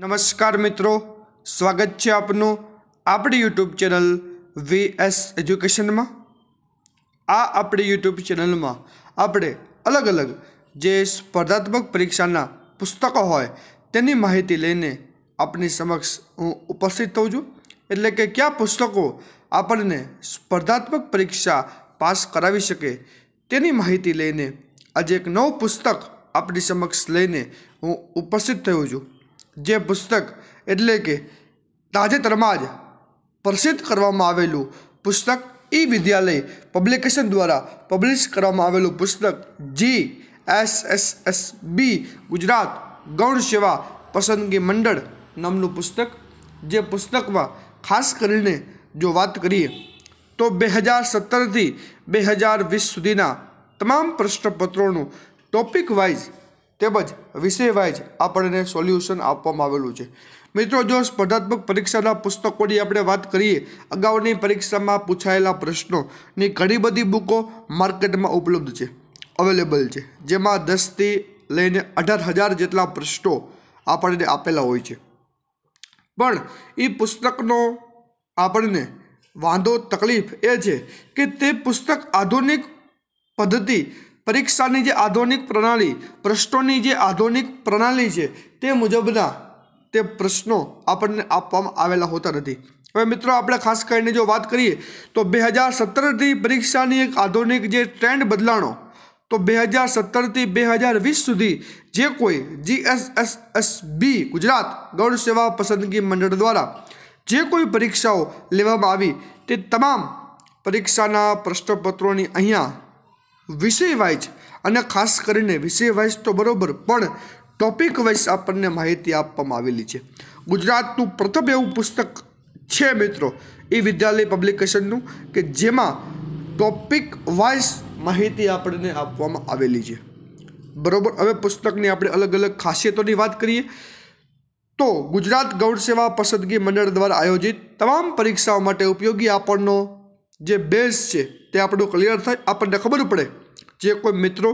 નમસ્કાર મિત્રો સ્વાગત છે આપનું આપણી યુટ્યુબ ચેનલ વી એસ એજ્યુકેશનમાં આ આપણી યુટ્યુબ ચેનલમાં આપણે અલગ અલગ જે સ્પર્ધાત્મક પરીક્ષાના પુસ્તકો હોય તેની માહિતી લઈને આપની સમક્ષ હું ઉપસ્થિત થઉં છું એટલે કે કયા પુસ્તકો આપણને સ્પર્ધાત્મક પરીક્ષા પાસ કરાવી શકે તેની માહિતી લઈને આજે એક નવું પુસ્તક આપણી સમક્ષ લઈને હું ઉપસ્થિત થયો છું જે પુસ્તક એટલે કે તાજેતરમાં જ પ્રસિદ્ધ કરવામાં આવેલું પુસ્તક ઈ વિદ્યાલય પબ્લિકેશન દ્વારા પબ્લિશ કરવામાં આવેલું પુસ્તક G S S S B Gujarat ગૌણ સેવા પસંદગી મંડળ નામનું પુસ્તક જે પુસ્તકમાં ખાસ કરીને જો વાત કરીએ તો બે હજાર સત્તરથી બે હજાર વીસ સુધીના તમામ પ્રશ્નપત્રોનું ટોપિક વાઇઝ તેમજ વિષય વાઇઝ આપણને સોલ્યુશન આપવામાં આવેલું છે મિત્રો જો સ્પર્ધાત્મક પરીક્ષાના પુસ્તકોની આપણે વાત કરીએ અગાઉની પરીક્ષામાં પૂછાયેલા પ્રશ્નોની ઘણી બધી બુકો માર્કેટમાં ઉપલબ્ધ છે અવેલેબલ છે જેમાં દસથી લઈને અઢાર હજાર જેટલા પ્રશ્નો આપણને આપેલા હોય છે પણ એ પુસ્તકનો આપણને વાંધો તકલીફ એ છે કે તે પુસ્તક આધુનિક પદ્ધતિ પરીક્ષાની જે આધુનિક પ્રણાલી પ્રશ્નોની જે આધુનિક પ્રણાલી છે તે મુજબના તે પ્રશ્નો આપણને આપવામાં આવેલા હોતા નથી હવે મિત્રો આપણે ખાસ કરીને જો વાત કરીએ તો બે હજાર સત્તરથી પરીક્ષાની એક આધુનિક જે ટ્રેન્ડ બદલાણો તો બે હજાર સત્તરથી બે હજાર વીસ સુધી જે કોઈ જીએસએસએસબી ગુજરાત ગૌણ સેવા પસંદગી મંડળ દ્વારા જે કોઈ પરીક્ષાઓ લેવામાં આવી તે તમામ પરીક્ષાના પ્રશ્નપત્રોની અહીંયા વિષય વાઇઝ અને ખાસ કરીને વિષય વાઇઝ તો બરાબર પણ ટોપિક વાઇઝ આપણને માહિતી આપવામાં આવેલી છે ગુજરાતનું પ્રથમ એવું પુસ્તક છે મિત્રો એ વિદ્યાલય પબ્લિકેશનનું કે જેમાં ટોપિક વાઇઝ માહિતી આપણને આપવામાં આવેલી છે બરાબર હવે પુસ્તકની આપણે અલગ અલગ ખાસિયતોની વાત કરીએ તો ગુજરાત ગૌણ સેવા પસંદગી મંડળ દ્વારા આયોજિત તમામ પરીક્ષાઓ માટે ઉપયોગી આપણનો જે બેઝ છે તે આપણું ક્લિયર થાય આપણને ખબર પડે જે કોઈ મિત્રો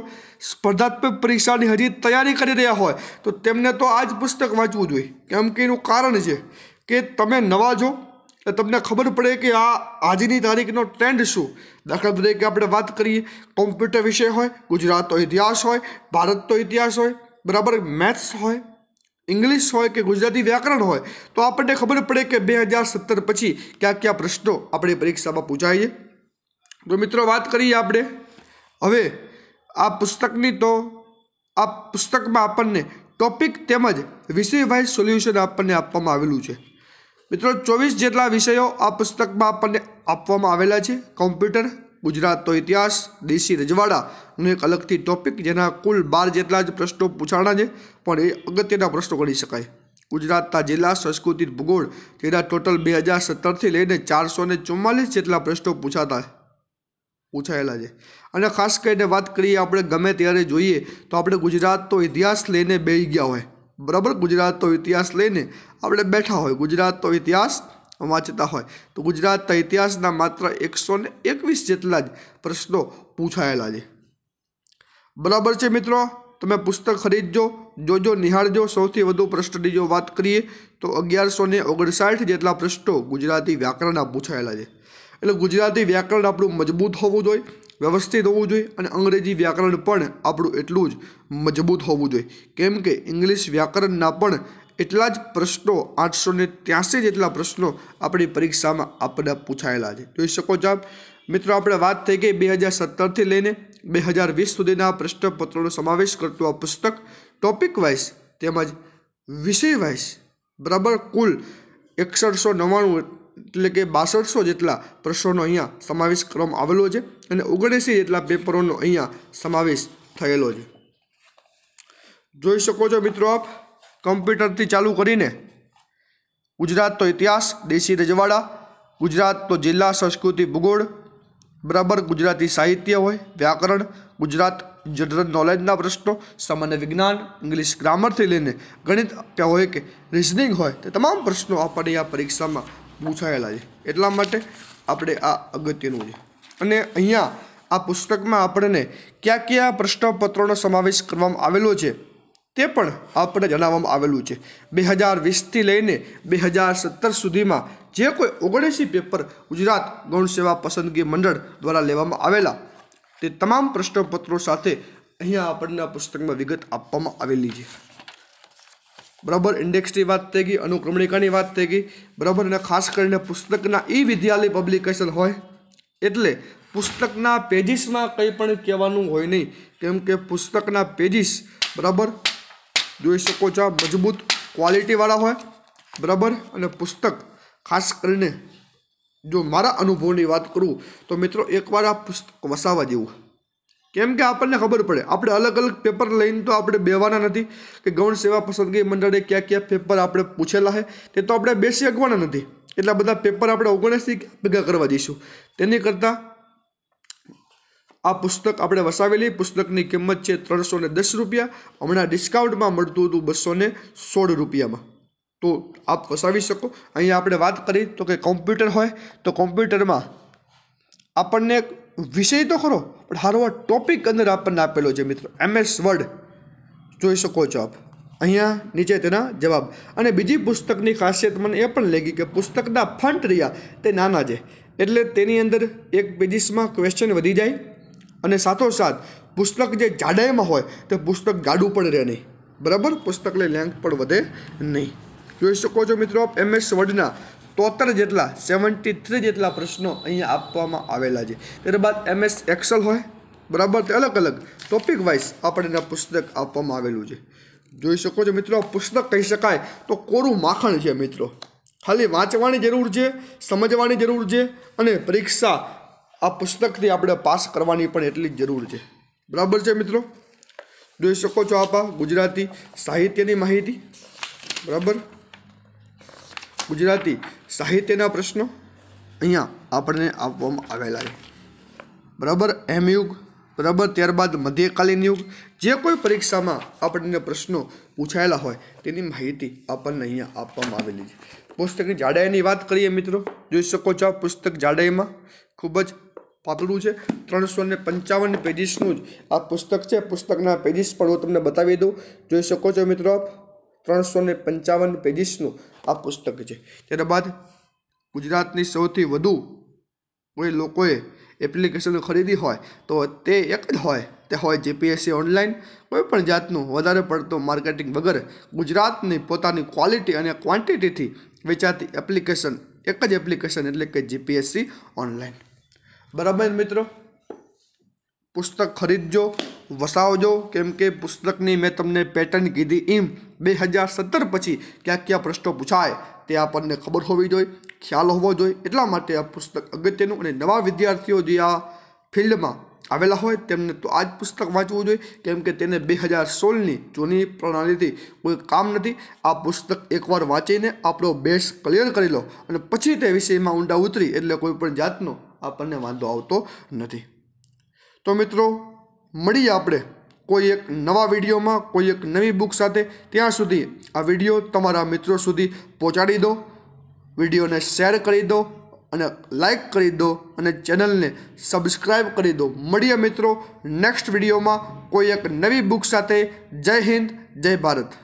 સ્પર્ધાત્મક પરીક્ષાની હજી તૈયારી કરી રહ્યા હોય તો તેમને તો આ જ પુસ્તક વાંચવું જોઈએ કેમ કે એનું કારણ છે કે તમે નવા જો એટલે તમને ખબર પડે કે આ આજની તારીખનો ટ્રેન્ડ શું દાખલા તરીકે આપણે વાત કરીએ કોમ્પ્યુટર વિષય હોય ગુજરાતનો ઇતિહાસ હોય ભારતનો ઇતિહાસ હોય બરાબર મેથ્સ હોય ઇંગ્લિશ હોય કે ગુજરાતી વ્યાકરણ હોય તો આપણને ખબર પડે કે બે હજાર સત્તર પછી કયા કયા પ્રશ્નો આપણી પરીક્ષામાં પૂછાય છે તો મિત્રો વાત કરીએ આપણે હવે આ પુસ્તકની તો આ પુસ્તકમાં આપણને ટોપિક તેમજ વિષયવાઇઝ સોલ્યુશન આપણને આપવામાં આવેલું છે મિત્રો ચોવીસ જેટલા વિષયો આ પુસ્તકમાં આપણને આપવામાં આવેલા છે કોમ્પ્યુટર ગુજરાતનો ઇતિહાસ દેશી રજવાડા અને એક અલગથી ટોપિક જેના કુલ બાર જેટલા જ પ્રશ્નો પૂછાણા છે પણ એ અગત્યના પ્રશ્નો ગણી શકાય ગુજરાતના જિલ્લા સંસ્કૃતિ ભૂગોળ જેના ટોટલ બે હજાર સત્તરથી લઈને ચારસો ને ચુમ્માલીસ જેટલા પ્રશ્નો પૂછાતા પૂછાયેલા છે અને ખાસ કરીને વાત કરીએ આપણે ગમે ત્યારે જોઈએ તો આપણે ગુજરાત તો ઇતિહાસ લઈને બેસી ગયા હોય બરાબર ગુજરાત તો ઇતિહાસ લઈને આપણે બેઠા હોય ગુજરાત તો ઇતિહાસ વાંચતા હોય તો ગુજરાતના ઇતિહાસના માત્ર એકસો ને એકવીસ જેટલા જ પ્રશ્નો પૂછાયેલા છે બરાબર છે મિત્રો તમે પુસ્તક ખરીદજો જોજો નિહાળજો સૌથી વધુ પ્રશ્નની જો વાત કરીએ તો અગિયારસો ને ઓગણસાઠ જેટલા પ્રશ્નો ગુજરાતી વ્યાકરણના પૂછાયેલા છે એટલે ગુજરાતી વ્યાકરણ આપણું મજબૂત હોવું જોઈએ વ્યવસ્થિત હોવું જોઈએ અને અંગ્રેજી વ્યાકરણ પણ આપણું એટલું જ મજબૂત હોવું જોઈએ કેમ કે ઇંગ્લિશ વ્યાકરણના પણ એટલા જ પ્રશ્નો આઠસો ને ત્યાસી જેટલા પ્રશ્નો આપણી પરીક્ષામાં આપણને પૂછાયેલા છે જોઈ શકો છો આપ મિત્રો આપણે વાત થઈ ગઈ બે હજાર સત્તરથી લઈને બે હજાર વીસ સુધીના પ્રશ્નપત્રોનો સમાવેશ કરતું આ પુસ્તક ટોપિક વાઇઝ તેમજ વિષય વાઇઝ બરાબર કુલ એકસઠસો નવ્વાણું એટલે કે બાસઠસો જેટલા પ્રશ્નોનો અહીંયા સમાવેશ કરવામાં આવેલો છે અને ઓગણસી જેટલા પેપરોનો અહીંયા સમાવેશ થયેલો છે જોઈ શકો છો મિત્રો આપ કમ્પ્યુટરથી ચાલુ કરીને ગુજરાત તો ઇતિહાસ દેશી રજવાડા ગુજરાત તો જિલ્લા સંસ્કૃતિ ભૂગોળ બરાબર ગુજરાતી સાહિત્ય હોય વ્યાકરણ ગુજરાત જનરલ નોલેજના પ્રશ્નો સામાન્ય વિજ્ઞાન ઇંગ્લિશ ગ્રામરથી લઈને ગણિત કે હોય કે રિઝનિંગ હોય તે તમામ પ્રશ્નો આપણને આ પરીક્ષામાં પૂછાયેલા છે એટલા માટે આપણે આ અગત્યનું છે અને અહીંયા આ પુસ્તકમાં આપણને કયા કયા પ્રશ્નપત્રોનો સમાવેશ કરવામાં આવેલો છે તે પણ આપણને જણાવવામાં આવેલું છે બે હજાર વીસથી લઈને બે હજાર સત્તર સુધીમાં જે કોઈ ઓગણસી પેપર ગુજરાત ગૌણ સેવા પસંદગી મંડળ દ્વારા લેવામાં આવેલા તે તમામ પ્રશ્નપત્રો સાથે અહીંયા આપણને આ પુસ્તકમાં વિગત આપવામાં આવેલી છે બરાબર ઇન્ડેક્સની વાત થઈ ગઈ અનુક્રમણિકાની વાત થઈ ગઈ બરાબર અને ખાસ કરીને પુસ્તકના ઈ વિદ્યાલય પબ્લિકેશન હોય એટલે પુસ્તકના પેજીસમાં કંઈ પણ કહેવાનું હોય નહીં કેમ કે પુસ્તકના પેજીસ બરાબર જોઈ શકો છો મજબૂત ક્વોલિટીવાળા હોય બરાબર અને પુસ્તક ખાસ કરીને જો મારા અનુભવની વાત કરું તો મિત્રો એકવાર આ પુસ્તક વસાવા જેવું કેમ કે આપણને ખબર પડે આપણે અલગ અલગ પેપર લઈને તો આપણે બેવાના નથી કે ગૌણ સેવા પસંદગી મંડળે ક્યાં ક્યાં પેપર આપણે પૂછેલા છે તે તો આપણે બેસી અગવાના નથી એટલા બધા પેપર આપણે ઓગણસથી ભેગા કરવા જઈશું તેની કરતાં આ પુસ્તક આપણે વસાવેલી પુસ્તકની કિંમત છે ત્રણસો દસ રૂપિયા હમણાં ડિસ્કાઉન્ટમાં મળતું હતું બસો સોળ રૂપિયામાં તો આપ વસાવી શકો અહીંયા આપણે વાત કરી તો કે કોમ્પ્યુટર હોય તો કોમ્પ્યુટરમાં આપણને વિષય તો ખરો પણ સારો આ ટોપિક અંદર આપણને આપેલો છે મિત્રો એમએસ વર્ડ જોઈ શકો છો આપ અહીંયા નીચે તેના જવાબ અને બીજી પુસ્તકની ખાસિયત મને એ પણ લાગી કે પુસ્તકના ફંટ રહ્યા તે નાના છે એટલે તેની અંદર એક પેજીસમાં ક્વેશ્ચન વધી જાય અને સાથોસાથ પુસ્તક જે જાડાઈમાં હોય તે પુસ્તક ગાડું પણ રહે નહીં બરાબર પુસ્તકની લેન્થ પણ વધે નહીં જોઈ શકો છો મિત્રો એમએસ વર્ડના તોતર જેટલા સેવન્ટી થ્રી જેટલા પ્રશ્નો અહીંયા આપવામાં આવેલા છે ત્યારબાદ એમએસ એક્સલ હોય બરાબર તે અલગ અલગ ટોપિક વાઇઝ આપણને પુસ્તક આપવામાં આવેલું છે જોઈ શકો છો મિત્રો પુસ્તક કહી શકાય તો કોરું માખણ છે મિત્રો ખાલી વાંચવાની જરૂર છે સમજવાની જરૂર છે અને પરીક્ષા આ પુસ્તકથી આપણે પાસ કરવાની પણ એટલી જ જરૂર છે બરાબર છે મિત્રો જોઈ શકો છો આપા ગુજરાતી સાહિત્યની માહિતી બરાબર ગુજરાતી સાહિત્યના પ્રશ્નો અહીંયા આપણને આપવામાં આવેલા છે બરાબર એમ યુગ બરાબર ત્યારબાદ મધ્યકાલીન યુગ જે કોઈ પરીક્ષામાં આપણને પ્રશ્નો પૂછાયેલા હોય તેની માહિતી આપણને અહીંયા આપવામાં આવેલી છે પુસ્તકની જાડાઈની વાત કરીએ મિત્રો જોઈ શકો છો આ પુસ્તક જાડાઈમાં ખૂબ જ પાતળું છે ત્રણસો ને પંચાવન પેજીસનું જ આ પુસ્તક છે પુસ્તકના પેજીસ પણ હું તમને બતાવી દઉં જોઈ શકો છો મિત્રો આપ ત્રણસો ને પંચાવન પેજીસનું આ પુસ્તક છે ત્યારબાદ ગુજરાતની સૌથી વધુ કોઈ લોકોએ એપ્લિકેશન ખરીદી હોય તો તે એક જ હોય તે હોય જીપીએસસી ઓનલાઈન કોઈપણ જાતનું વધારે પડતું માર્કેટિંગ વગર ગુજરાતની પોતાની ક્વોલિટી અને ક્વોન્ટિટીથી વેચાતી એપ્લિકેશન એક જ એપ્લિકેશન એટલે કે જીપીએસસી ઓનલાઈન બરાબર મિત્રો પુસ્તક ખરીદજો વસાવજો કેમ કે પુસ્તકની મેં તમને પેટર્ન કીધી એમ બે હજાર સત્તર પછી ક્યાં ક્યાં પ્રશ્નો પૂછાય તે આપણને ખબર હોવી જોઈએ ખ્યાલ હોવો જોઈએ એટલા માટે આ પુસ્તક અગત્યનું અને નવા વિદ્યાર્થીઓ જે આ ફિલ્ડમાં આવેલા હોય તેમને તો આ જ પુસ્તક વાંચવું જોઈએ કેમ કે તેને બે હજાર સોળની જૂની પ્રણાલીથી કોઈ કામ નથી આ પુસ્તક એકવાર વાંચીને આપણો બેસ ક્લિયર કરી લો અને પછી તે વિષયમાં ઊંડા ઉતરી એટલે કોઈ પણ જાતનો આપણને વાંધો આવતો નથી તો મિત્રો મળીએ આપણે કોઈ એક નવા વિડીયોમાં કોઈ એક નવી બુક સાથે ત્યાં સુધી આ વિડીયો તમારા મિત્રો સુધી પહોંચાડી દો વિડીયોને શેર કરી દો અને લાઈક કરી દો અને ચેનલને સબસ્ક્રાઈબ કરી દો મળીએ મિત્રો નેક્સ્ટ વિડીયોમાં કોઈ એક નવી બુક સાથે જય હિન્દ જય ભારત